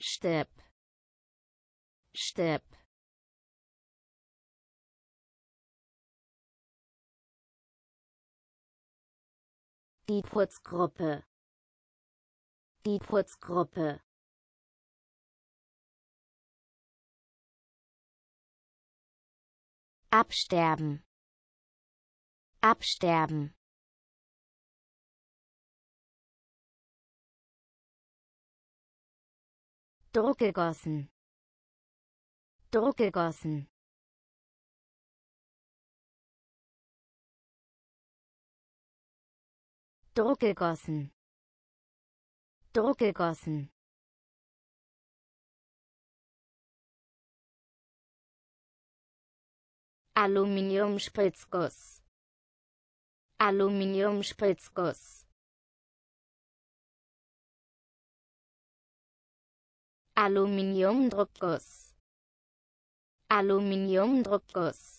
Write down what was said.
step step die Putzgruppe die Putzgruppe absterben absterben Druckgegossen. Druckgegossen. Druckgegossen. Druckgegossen. Aluminiumspritzguss. Aluminiumspritzguss. Aluminium Druckguss Aluminium Druckguss